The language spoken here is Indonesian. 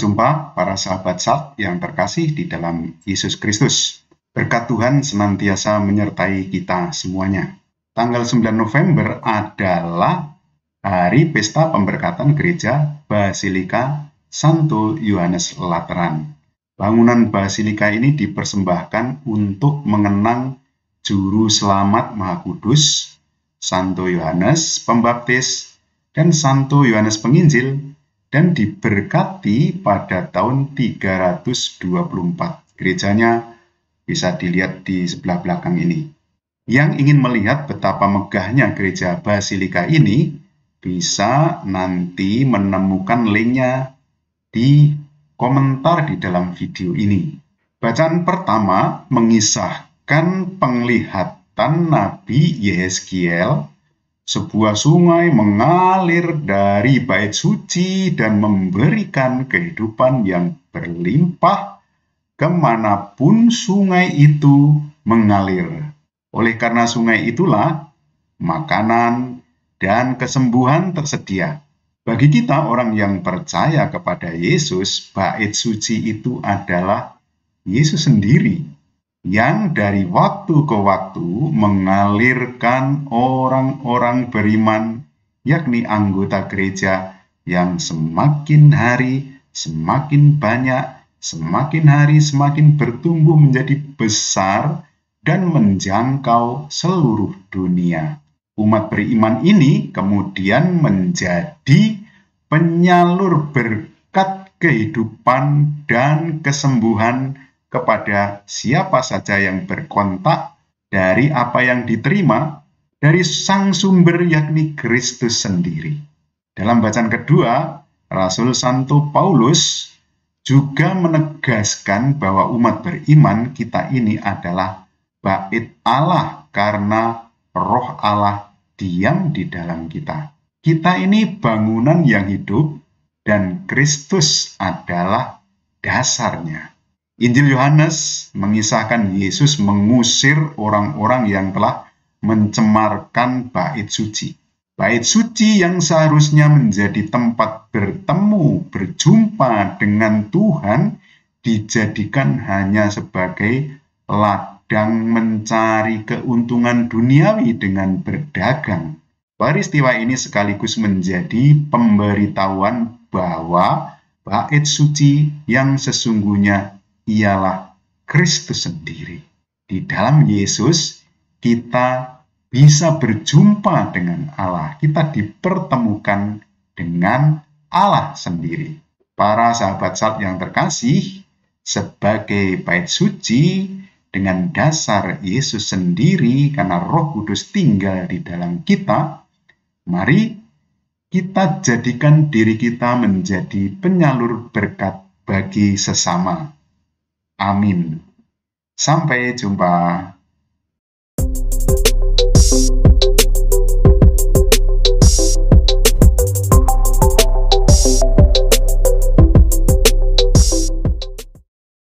jumpa para sahabat saat yang terkasih di dalam Yesus Kristus. Berkat Tuhan senantiasa menyertai kita semuanya. Tanggal 9 November adalah hari pesta pemberkatan gereja Basilika Santo Yohanes Lateran. Bangunan basilika ini dipersembahkan untuk mengenang juru selamat Maha Kudus, Santo Yohanes Pembaptis, dan Santo Yohanes Penginjil dan diberkati pada tahun 324. Gerejanya bisa dilihat di sebelah belakang ini. Yang ingin melihat betapa megahnya gereja Basilika ini, bisa nanti menemukan linknya di komentar di dalam video ini. Bacaan pertama mengisahkan penglihatan Nabi Yehezkiel sebuah sungai mengalir dari bait suci dan memberikan kehidupan yang berlimpah kemanapun sungai itu mengalir. Oleh karena sungai itulah, makanan dan kesembuhan tersedia. Bagi kita orang yang percaya kepada Yesus, bait suci itu adalah Yesus sendiri yang dari waktu ke waktu mengalirkan orang-orang beriman, yakni anggota gereja yang semakin hari semakin banyak, semakin hari semakin bertumbuh menjadi besar dan menjangkau seluruh dunia. Umat beriman ini kemudian menjadi penyalur berkat kehidupan dan kesembuhan kepada siapa saja yang berkontak dari apa yang diterima dari sang sumber yakni Kristus sendiri. Dalam bacaan kedua, Rasul Santo Paulus juga menegaskan bahwa umat beriman kita ini adalah bait Allah karena roh Allah diam di dalam kita. Kita ini bangunan yang hidup dan Kristus adalah dasarnya. Injil Yohanes mengisahkan Yesus mengusir orang-orang yang telah mencemarkan bait suci. Bait suci yang seharusnya menjadi tempat bertemu, berjumpa dengan Tuhan, dijadikan hanya sebagai ladang mencari keuntungan duniawi dengan berdagang. Peristiwa ini sekaligus menjadi pemberitahuan bahwa bait suci yang sesungguhnya ialah Kristus sendiri. Di dalam Yesus, kita bisa berjumpa dengan Allah, kita dipertemukan dengan Allah sendiri. Para sahabat-sahabat yang terkasih, sebagai bait suci dengan dasar Yesus sendiri karena Roh Kudus tinggal di dalam kita, mari kita jadikan diri kita menjadi penyalur berkat bagi sesama Amin. Sampai jumpa.